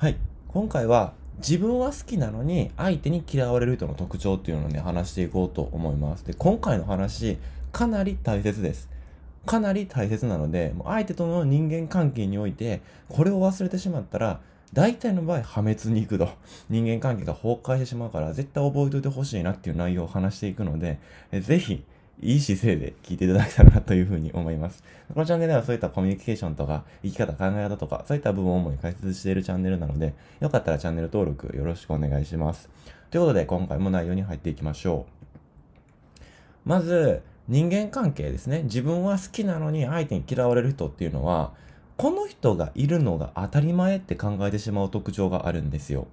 はい。今回は自分は好きなのに相手に嫌われる人の特徴っていうのをね、話していこうと思います。で、今回の話、かなり大切です。かなり大切なので、もう相手との人間関係において、これを忘れてしまったら、大体の場合破滅に行くと。人間関係が崩壊してしまうから、絶対覚えておいてほしいなっていう内容を話していくので、えぜひ、いい姿勢で聞いていただけたらなというふうに思います。このチャンネルではそういったコミュニケーションとか、生き方、考え方とか、そういった部分を主に解説しているチャンネルなので、よかったらチャンネル登録よろしくお願いします。ということで、今回も内容に入っていきましょう。まず、人間関係ですね。自分は好きなのに相手に嫌われる人っていうのは、この人がいるのが当たり前って考えてしまう特徴があるんですよ。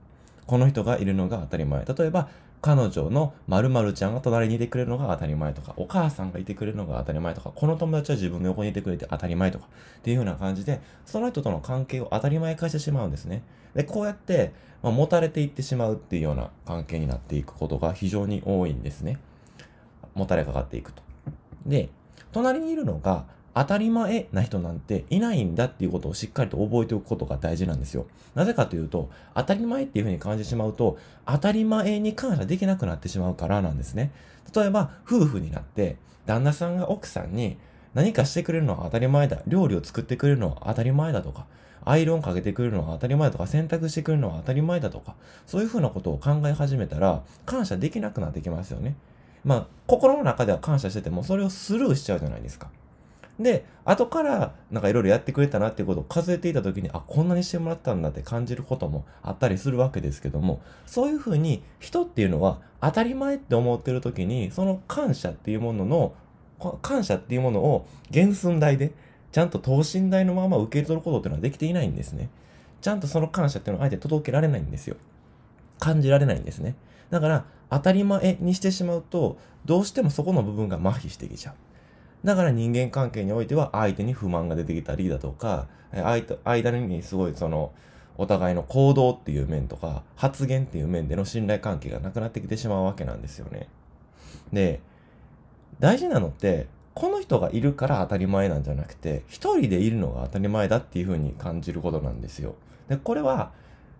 この人がいるのが当たり前。例えば、彼女の〇〇ちゃんが隣にいてくれるのが当たり前とか、お母さんがいてくれるのが当たり前とか、この友達は自分の横にいてくれて当たり前とか、っていう風な感じで、その人との関係を当たり前化してしまうんですね。で、こうやって、まあ、持たれていってしまうっていうような関係になっていくことが非常に多いんですね。もたれかかっていくと。で、隣にいるのが、当たり前な人なんていないんだっていうことをしっかりと覚えておくことが大事なんですよ。なぜかというと、当たり前っていうふうに感じてしまうと、当たり前に感謝できなくなってしまうからなんですね。例えば、夫婦になって、旦那さんが奥さんに、何かしてくれるのは当たり前だ。料理を作ってくれるのは当たり前だとか、アイロンかけてくれるのは当たり前だとか、洗濯してくれるのは当たり前だとか、そういうふうなことを考え始めたら、感謝できなくなってきますよね。まあ、心の中では感謝してても、それをスルーしちゃうじゃないですか。で、後からなんかいろいろやってくれたなっていうことを数えていた時に、あ、こんなにしてもらったんだって感じることもあったりするわけですけども、そういうふうに人っていうのは当たり前って思ってる時に、その感謝っていうものの、感謝っていうものを原寸大で、ちゃんと等身大のまま受け取ることっていうのはできていないんですね。ちゃんとその感謝っていうのをあえて届けられないんですよ。感じられないんですね。だから、当たり前にしてしまうと、どうしてもそこの部分が麻痺してきちゃう。だから人間関係においては相手に不満が出てきたりだとか、間にすごいその、お互いの行動っていう面とか、発言っていう面での信頼関係がなくなってきてしまうわけなんですよね。で、大事なのって、この人がいるから当たり前なんじゃなくて、一人でいるのが当たり前だっていうふうに感じることなんですよ。で、これは、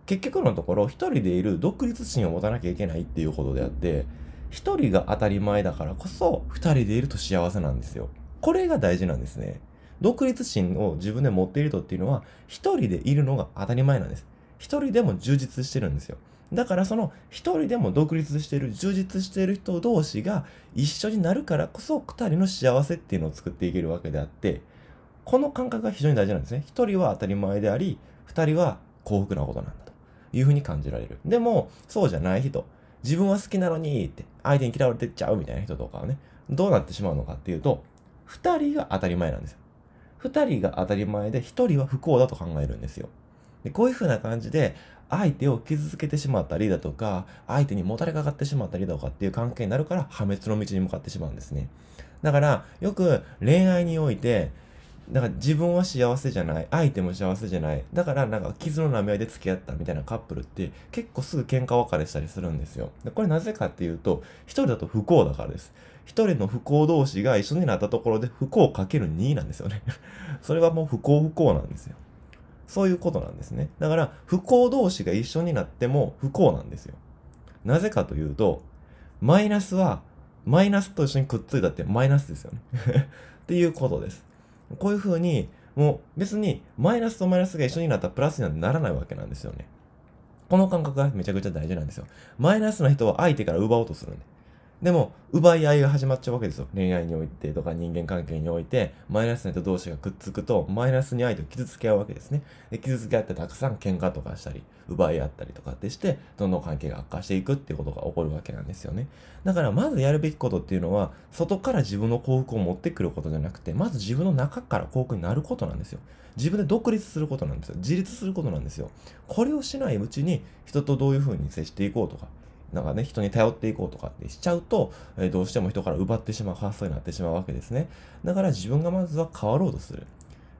結局のところ、一人でいる独立心を持たなきゃいけないっていうことであって、一人が当たり前だからこそ、二人でいると幸せなんですよ。これが大事なんですね。独立心を自分で持っている人っていうのは、一人でいるのが当たり前なんです。一人でも充実してるんですよ。だからその一人でも独立してる、充実してる人同士が一緒になるからこそ二人の幸せっていうのを作っていけるわけであって、この感覚が非常に大事なんですね。一人は当たり前であり、二人は幸福なことなんだというふうに感じられる。でも、そうじゃない人。自分は好きなのにって、相手に嫌われてっちゃうみたいな人とかはね、どうなってしまうのかっていうと、二人が当たり前なんですよ。二人が当たり前で、一人は不幸だと考えるんですよ。でこういう風な感じで、相手を傷つけてしまったりだとか、相手にもたれかかってしまったりだとかっていう関係になるから、破滅の道に向かってしまうんですね。だから、よく恋愛において、だから自分は幸せじゃない、相手も幸せじゃない、だからなんか傷の舐め合いで付き合ったみたいなカップルって結構すぐ喧嘩別れしたりするんですよ。でこれなぜかっていうと、一人だと不幸だからです。一人の不幸同士が一緒になったところで不幸かける2なんですよね。それはもう不幸不幸なんですよ。そういうことなんですね。だから不幸同士が一緒になっても不幸なんですよ。なぜかというと、マイナスはマイナスと一緒にくっついたってマイナスですよね っていうことです。こういう風に、もう別にマイナスとマイナスが一緒になったらプラスになならないわけなんですよね。この感覚がめちゃくちゃ大事なんですよ。マイナスな人は相手から奪おうとするんで。でも、奪い合いが始まっちゃうわけですよ。恋愛においてとか人間関係において、マイナスな人同士がくっつくと、マイナスに相手を傷つけ合うわけですね。で、傷つけ合ってたくさん喧嘩とかしたり、奪い合ったりとかってして、どんどん関係が悪化していくっていうことが起こるわけなんですよね。だから、まずやるべきことっていうのは、外から自分の幸福を持ってくることじゃなくて、まず自分の中から幸福になることなんですよ。自分で独立することなんですよ。自立することなんですよ。これをしないうちに、人とどういうふうに接していこうとか、なんかね、人に頼っていこうとかってしちゃうと、えどうしても人から奪ってしまう発想になってしまうわけですね。だから自分がまずは変わろうとする。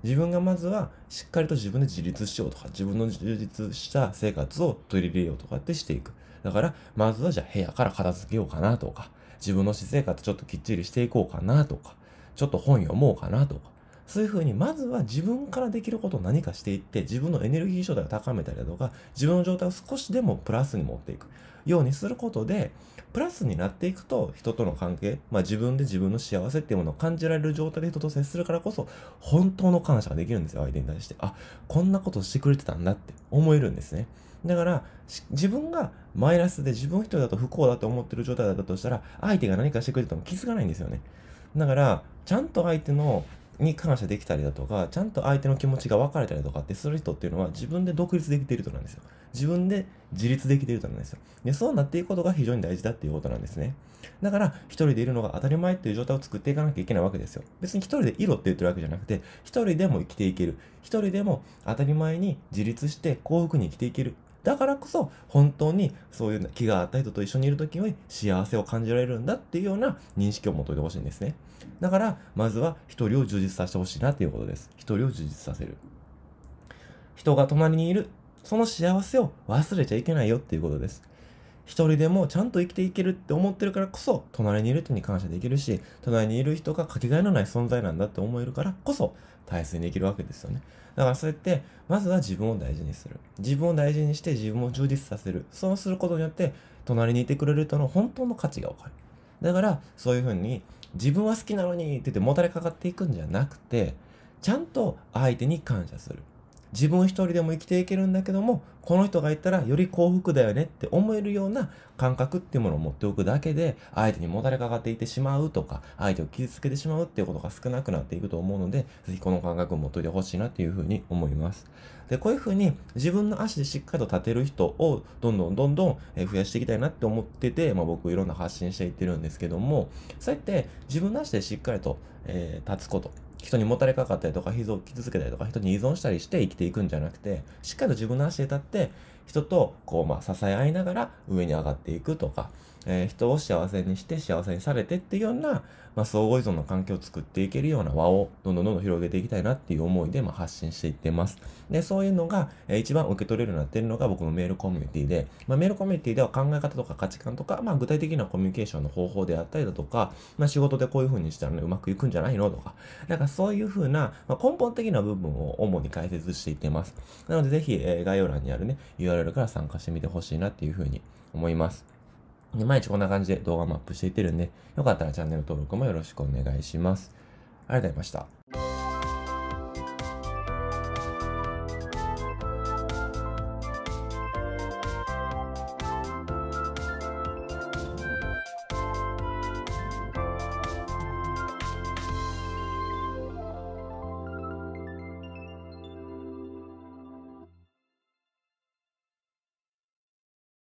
自分がまずはしっかりと自分で自立しようとか、自分の充実した生活を取り入れようとかってしていく。だから、まずはじゃあ部屋から片付けようかなとか、自分の私生活ちょっときっちりしていこうかなとか、ちょっと本読もうかなとか、そういうふうに、まずは自分からできることを何かしていって、自分のエネルギー状態を高めたりだとか、自分の状態を少しでもプラスに持っていくようにすることで、プラスになっていくと、人との関係、まあ自分で自分の幸せっていうものを感じられる状態で人と接するからこそ、本当の感謝ができるんですよ、相手に対して。あ、こんなことしてくれてたんだって思えるんですね。だから、自分がマイナスで自分一人だと不幸だと思ってる状態だったとしたら、相手が何かしてくれても気づかないんですよね。だから、ちゃんと相手のに感謝できたりだとか、ちゃんと相手の気持ちが分かれたりとかってする人っていうのは自分で独立できている人なんですよ。自分で自立できている人なんですよ。で、そうなっていくことが非常に大事だっていうことなんですね。だから、一人でいるのが当たり前っていう状態を作っていかなきゃいけないわけですよ。別に一人でいろって言ってるわけじゃなくて、一人でも生きていける。一人でも当たり前に自立して幸福に生きていける。だからこそ本当にそういう気があった人と一緒にいる時は幸せを感じられるんだっていうような認識を持っていてほしいんですね。だからまずは一人を充実させてほしいなっていうことです。一人を充実させる。人が隣にいる。その幸せを忘れちゃいけないよっていうことです。一人でもちゃんと生きていけるって思ってるからこそ、隣にいる人に感謝できるし、隣にいる人がかけがえのない存在なんだって思えるからこそ、大切にできるわけですよね。だからそうやって、まずは自分を大事にする。自分を大事にして自分を充実させる。そうすることによって、隣にいてくれる人の本当の価値がわかる。だから、そういうふうに、自分は好きなのにって言ってもたれかかっていくんじゃなくて、ちゃんと相手に感謝する。自分一人でも生きていけるんだけどもこの人がいたらより幸福だよねって思えるような感覚っていうものを持っておくだけで相手にもたれかかっていてしまうとか相手を傷つけてしまうっていうことが少なくなっていくと思うので是非この感覚を持っといてほしいなっていうふうに思います。でこういうふうに自分の足でしっかりと立てる人をどんどんどんどん増やしていきたいなって思ってて、まあ、僕いろんな発信していってるんですけどもそうやって自分の足でしっかりと、えー、立つこと人にもたれかかったりとか、膝を傷つけたりとか、人に依存したりして生きていくんじゃなくて、しっかりと自分の足で立って、人とこう、まあ、支え合いながら上に上がっていくとか、えー、人を幸せにして幸せにされてっていうような、まあ、相互依存の環境を作っていけるような輪をどんどんどんどん広げていきたいなっていう思いで、まあ、発信していってます。で、そういうのが、えー、一番受け取れるようになってるのが僕のメールコミュニティで、まあ、メールコミュニティでは考え方とか価値観とか、まあ、具体的なコミュニケーションの方法であったりだとか、まあ、仕事でこういう風にしたらね、うまくいくんじゃないのとか、なんかそういう風な、まあ、根本的な部分を主に解説していってます。なので、ぜひ、えー、概要欄にあるね、URL れるから参加してみてほしいなっていうふうに思います。で毎日こんな感じで動画もアップしていってるんで、よかったらチャンネル登録もよろしくお願いします。ありがとうございました。